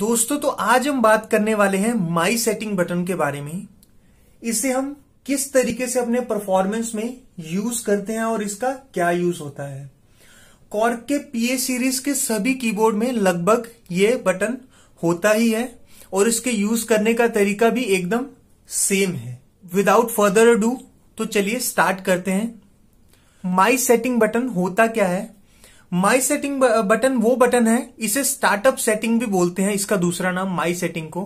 दोस्तों तो आज हम बात करने वाले हैं माई सेटिंग बटन के बारे में इसे हम किस तरीके से अपने परफॉर्मेंस में यूज करते हैं और इसका क्या यूज होता है कॉर्क के पीए सीरीज के सभी कीबोर्ड में लगभग ये बटन होता ही है और इसके यूज करने का तरीका भी एकदम सेम है विदाउट फर्दर डू तो चलिए स्टार्ट करते हैं माई सेटिंग बटन होता क्या है माई सेटिंग बटन वो बटन है इसे स्टार्टअप सेटिंग भी बोलते हैं इसका दूसरा नाम माई सेटिंग को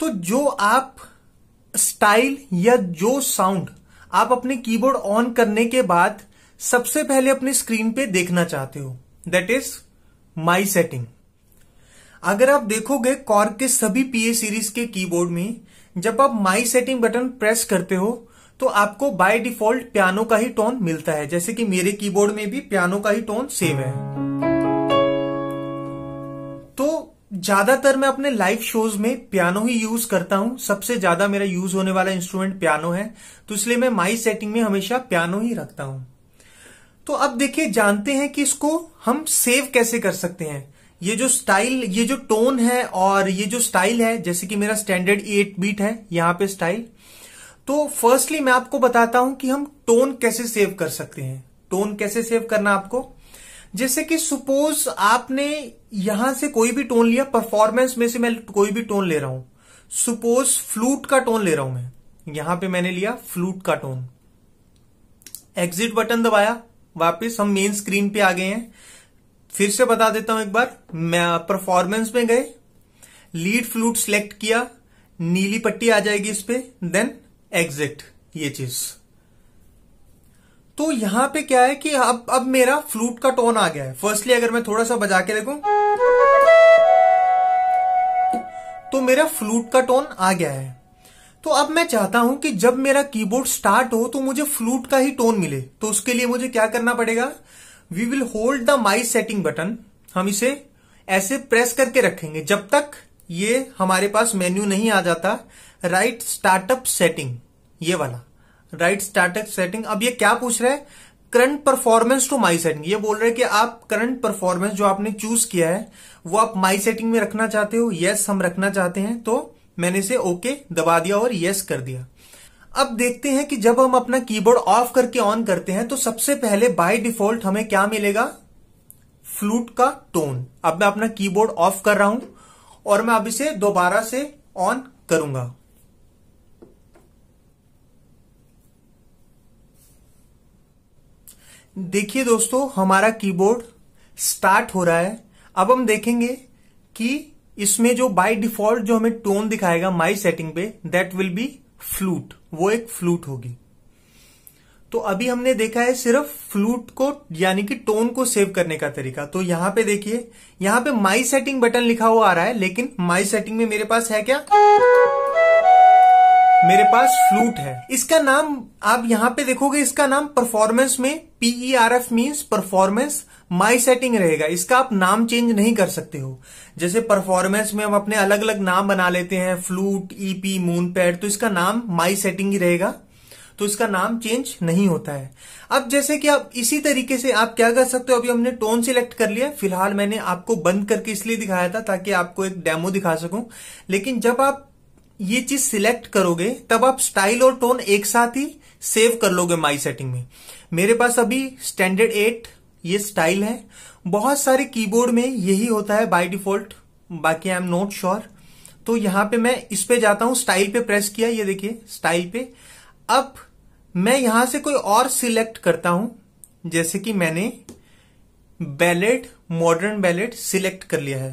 तो जो आप स्टाइल या जो साउंड आप अपने कीबोर्ड ऑन करने के बाद सबसे पहले अपने स्क्रीन पे देखना चाहते हो दैट इज माई सेटिंग अगर आप देखोगे कॉर्क के सभी पीए सीरीज के कीबोर्ड में जब आप माई सेटिंग बटन प्रेस करते हो तो आपको बाय डिफॉल्ट पियानो का ही टोन मिलता है जैसे कि मेरे कीबोर्ड में भी पियानो का ही टोन सेव है तो ज्यादातर मैं अपने लाइव शोज में पियानो ही यूज करता हूं सबसे ज्यादा मेरा यूज होने वाला इंस्ट्रूमेंट पियानो है तो इसलिए मैं माई सेटिंग में हमेशा पियानो ही रखता हूं तो अब देखिए जानते हैं कि इसको हम सेव कैसे कर सकते हैं ये जो स्टाइल ये जो टोन है और ये जो स्टाइल है जैसे कि मेरा स्टैंडर्ड एट बीट है यहां पे स्टाइल तो फर्स्टली मैं आपको बताता हूं कि हम टोन कैसे सेव कर सकते हैं टोन कैसे सेव करना आपको जैसे कि सुपोज आपने यहां से कोई भी टोन लिया परफॉर्मेंस में से मैं कोई भी टोन ले रहा हूं सुपोज फ्लूट का टोन ले रहा हूं मैं यहां पे मैंने लिया फ्लूट का टोन एग्जिट बटन दबाया वापस हम मेन स्क्रीन पे आ गए हैं फिर से बता देता हूं एक बार मैं परफॉर्मेंस में गए लीड फ्लूट सिलेक्ट किया नीली पट्टी आ जाएगी इस पे देन एग्जिट ये चीज तो यहां पे क्या है कि अब अब मेरा फ्लूट का टोन आ गया है फर्स्टली अगर मैं थोड़ा सा बजा के देखू तो मेरा फ्लूट का टोन आ गया है तो अब मैं चाहता हूं कि जब मेरा कीबोर्ड स्टार्ट हो तो मुझे फ्लूट का ही टोन मिले तो उसके लिए मुझे क्या करना पड़ेगा we will hold the my setting button हम इसे ऐसे प्रेस करके रखेंगे जब तक ये हमारे पास मेन्यू नहीं आ जाता राइट स्टार्टअप सेटिंग ये वाला राइट स्टार्टअप सेटिंग अब ये क्या पूछ रहे हैं current performance to my setting ये बोल रहे हैं कि आप करंट परफॉर्मेंस जो आपने चूज किया है वो आप माई सेटिंग में रखना चाहते हो यस yes, हम रखना चाहते हैं तो मैंने इसे ओके okay दबा दिया और यस yes कर दिया अब देखते हैं कि जब हम अपना कीबोर्ड ऑफ करके ऑन करते हैं तो सबसे पहले बाय डिफॉल्ट हमें क्या मिलेगा फ्लूट का टोन अब मैं अपना कीबोर्ड ऑफ कर रहा हूं और मैं अब इसे दोबारा से ऑन करूंगा देखिए दोस्तों हमारा कीबोर्ड स्टार्ट हो रहा है अब हम देखेंगे कि इसमें जो बाय डिफॉल्ट जो हमें टोन दिखाएगा माई सेटिंग पे दैट विल बी फ्लूट वो एक फ्लूट होगी तो अभी हमने देखा है सिर्फ फ्लूट को यानी कि टोन को सेव करने का तरीका तो यहां पे देखिए यहां पे माई सेटिंग बटन लिखा हुआ आ रहा है लेकिन माई सेटिंग में मेरे पास है क्या मेरे पास फ्लूट है इसका नाम आप यहाँ पे देखोगे इसका नाम परफॉर्मेंस में P E R F means performance my setting रहेगा इसका आप नाम चेंज नहीं कर सकते हो जैसे परफॉर्मेंस में हम अपने अलग अलग नाम बना लेते हैं फ्लूट ईपी मून पैड तो इसका नाम माई सेटिंग ही रहेगा तो इसका नाम चेंज नहीं होता है अब जैसे कि आप इसी तरीके से आप क्या कर सकते हो अभी हमने टोन सिलेक्ट कर लिया फिलहाल मैंने आपको बंद करके इसलिए दिखाया था ताकि आपको एक डेमो दिखा सकूं लेकिन जब आप ये चीज सिलेक्ट करोगे तब आप स्टाइल और टोन एक साथ ही सेव कर लोगे माई सेटिंग में मेरे पास अभी स्टैंडर्ड एट ये स्टाइल है बहुत सारे कीबोर्ड में यही होता है बाय डिफॉल्ट बाकी आई एम नॉट श्योर तो यहां पे मैं इस पे जाता हूं स्टाइल पे प्रेस किया ये देखिए स्टाइल पे अब मैं यहां से कोई और सिलेक्ट करता हूं जैसे कि मैंने बैलेट मॉडर्न बैलेट सिलेक्ट कर लिया है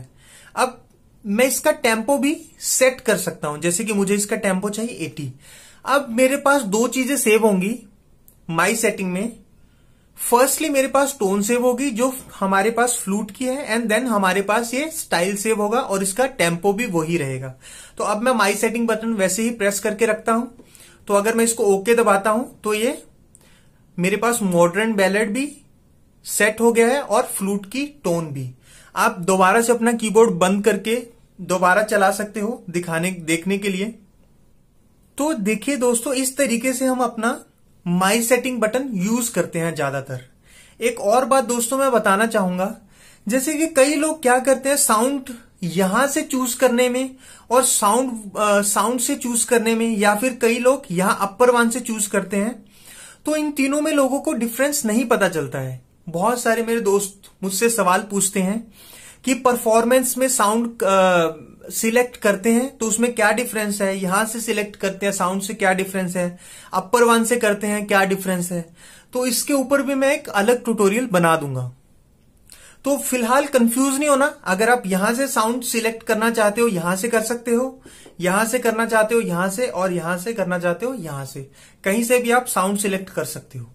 अब मैं इसका टेम्पो भी सेट कर सकता हूं जैसे कि मुझे इसका टेम्पो चाहिए एटी अब मेरे पास दो चीजें सेव होंगी माई सेटिंग में फर्स्टली मेरे पास टोन सेव होगी जो हमारे पास फ्लूट की है एंड देन हमारे पास ये स्टाइल सेव होगा और इसका टेम्पो भी वही रहेगा तो अब मैं माई सेटिंग बटन वैसे ही प्रेस करके रखता हूं तो अगर मैं इसको ओके okay दबाता हूं तो ये मेरे पास मॉडर्न बैलेट भी सेट हो गया है और फ्लूट की टोन भी आप दोबारा से अपना कीबोर्ड बंद करके दोबारा चला सकते हो दिखाने देखने के लिए तो देखिए दोस्तों इस तरीके से हम अपना माई सेटिंग बटन यूज करते हैं ज्यादातर एक और बात दोस्तों मैं बताना चाहूंगा जैसे कि कई लोग क्या करते हैं साउंड यहां से चूज करने में और साउंड साउंड से चूज करने में या फिर कई लोग यहां अपर वन से चूज करते हैं तो इन तीनों में लोगों को डिफरेंस नहीं पता चलता है बहुत सारे मेरे दोस्त मुझसे सवाल पूछते हैं कि परफॉर्मेंस में साउंड सिलेक्ट करते हैं तो उसमें क्या डिफरेंस है यहां से सिलेक्ट करते हैं साउंड से क्या डिफरेंस है अपर वन से करते हैं क्या डिफरेंस है तो इसके ऊपर भी मैं एक अलग ट्यूटोरियल बना दूंगा तो फिलहाल कंफ्यूज नहीं होना अगर आप यहां से साउंड सिलेक्ट करना चाहते हो यहां से कर सकते हो यहां से करना चाहते हो यहां से और यहां से करना चाहते हो यहां से कहीं से भी आप साउंड सिलेक्ट कर सकते हो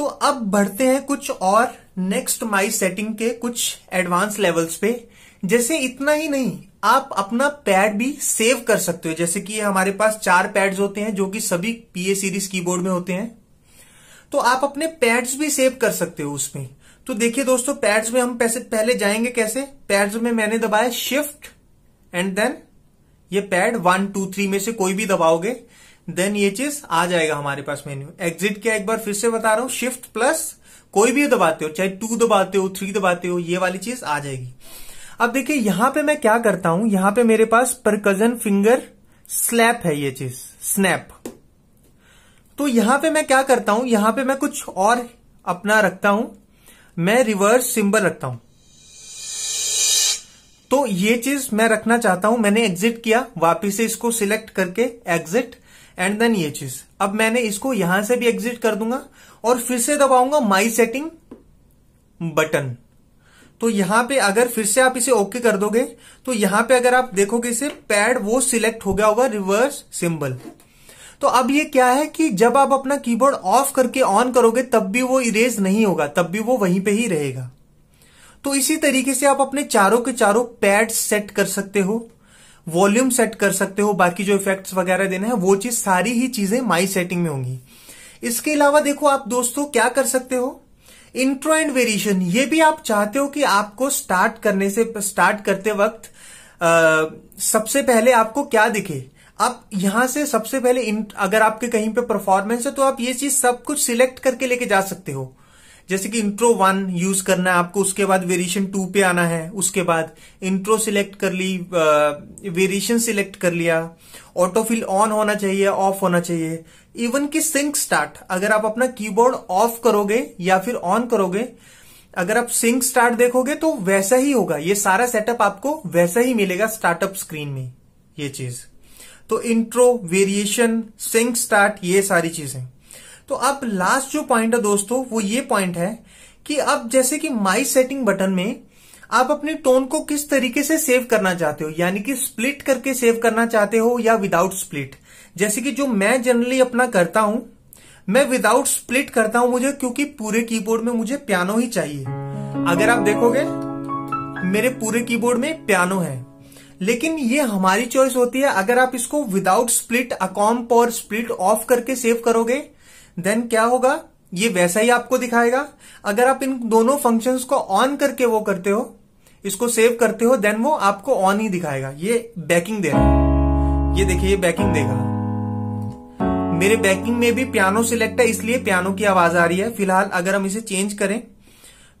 तो अब बढ़ते हैं कुछ और नेक्स्ट माई सेटिंग के कुछ एडवांस लेवल्स पे जैसे इतना ही नहीं आप अपना पैड भी सेव कर सकते हो जैसे कि हमारे पास चार पैड्स होते हैं जो कि सभी पीए सीरीज कीबोर्ड में होते हैं तो आप अपने पैड्स भी सेव कर सकते हो उसमें तो देखिए दोस्तों पैड्स में हम पैसे पहले जाएंगे कैसे पैड्स में मैंने दबाया शिफ्ट एंड देन ये पैड वन टू थ्री में से कोई भी दबाओगे देन ये चीज आ जाएगा हमारे पास मेन्यू एग्जिट क्या एक बार फिर से बता रहा हूं शिफ्ट प्लस कोई भी दबाते हो चाहे टू दबाते हो थ्री दबाते हो ये वाली चीज आ जाएगी अब देखिए यहां पे मैं क्या करता हूं यहां पे मेरे पास परकजन फिंगर स्लैप है ये चीज स्नैप तो यहां पे मैं क्या करता हूं यहां पे मैं कुछ और अपना रखता हूं मैं रिवर्स सिंबल रखता हूं तो ये चीज मैं रखना चाहता हूं मैंने एग्जिट किया वापिस से इसको सिलेक्ट करके एग्जिट एंड देन ये चीज अब मैंने इसको यहां से भी एग्जिट कर दूंगा और फिर से दबाऊंगा माई सेटिंग बटन तो यहां पे अगर फिर से आप इसे ओके कर दोगे तो यहां पे अगर आप देखोगे इसे पैड वो सिलेक्ट हो गया होगा रिवर्स सिंबल तो अब ये क्या है कि जब आप अपना कीबोर्ड ऑफ करके ऑन करोगे तब भी वो इरेज नहीं होगा तब भी वो वहीं पे ही रहेगा तो इसी तरीके से आप अपने चारों के चारों पैड सेट कर सकते हो वॉल्यूम सेट कर सकते हो बाकी जो इफेक्ट्स वगैरह देने हैं वो चीज सारी ही चीजें माई सेटिंग में होंगी इसके अलावा देखो आप दोस्तों क्या कर सकते हो इंट्रो एंड वेरिएशन ये भी आप चाहते हो कि आपको स्टार्ट करने से स्टार्ट करते वक्त आ, सबसे पहले आपको क्या दिखे आप यहां से सबसे पहले अगर आपके कहीं पे परफॉर्मेंस है तो आप ये चीज सब कुछ सिलेक्ट करके लेके जा सकते हो जैसे कि इंट्रो वन यूज करना है आपको उसके बाद वेरिएशन टू पे आना है उसके बाद इंट्रो सिलेक्ट कर ली वेरिएशन सिलेक्ट कर लिया ऑटोफिल ऑन होना चाहिए ऑफ होना चाहिए इवन कि सिंक स्टार्ट अगर आप अपना कीबोर्ड ऑफ करोगे या फिर ऑन करोगे अगर आप सिंक स्टार्ट देखोगे तो वैसा ही होगा ये सारा सेटअप आपको वैसा ही मिलेगा स्टार्टअप स्क्रीन में ये चीज तो इंट्रो वेरिएशन सिंक स्टार्ट ये सारी चीजें तो अब लास्ट जो पॉइंट है दोस्तों वो ये पॉइंट है कि अब जैसे कि माई सेटिंग बटन में आप अपने टोन को किस तरीके से सेव करना चाहते हो यानी कि स्प्लिट करके सेव करना चाहते हो या विदाउट स्प्लिट जैसे कि जो मैं जनरली अपना करता हूं मैं विदाउट स्प्लिट करता हूं मुझे क्योंकि पूरे कीबोर्ड में मुझे पियानो ही चाहिए अगर आप देखोगे मेरे पूरे कीबोर्ड में पियानो है लेकिन ये हमारी चॉइस होती है अगर आप इसको without split accomp or split off करके सेव करोगे देन क्या होगा ये वैसा ही आपको दिखाएगा अगर आप इन दोनों फंक्शन को ऑन करके वो करते हो इसको सेव करते हो देन वो आपको ऑन ही दिखाएगा ये बैकिंग दे रहा है ये देखिए ये बैकिंग देगा मेरे बैकिंग में भी पियानो सिलेक्ट है इसलिए पियानो की आवाज आ रही है फिलहाल अगर हम इसे चेंज करें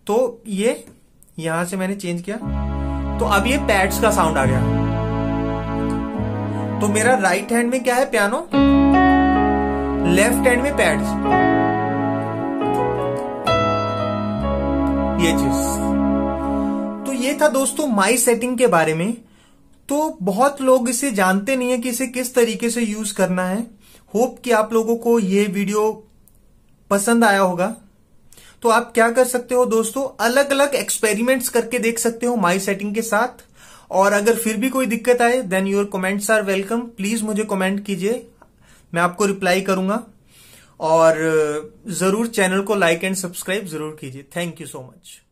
तो ये यहां से मैंने चेंज किया तो अब ये पैड्स का साउंड आ गया तो मेरा राइट हैंड में क्या है पियानो लेफ्ट हैंड में पैड ये चीज तो ये था दोस्तों माई सेटिंग के बारे में तो बहुत लोग इसे जानते नहीं है कि इसे किस तरीके से यूज करना है होप कि आप लोगों को ये वीडियो पसंद आया होगा तो आप क्या कर सकते हो दोस्तों अलग अलग एक्सपेरिमेंट्स करके देख सकते हो माई सेटिंग के साथ और अगर फिर भी कोई दिक्कत आए then your comments are welcome please मुझे कमेंट कीजिए मैं आपको रिप्लाई करूंगा और जरूर चैनल को लाइक एंड सब्सक्राइब जरूर कीजिए थैंक यू सो मच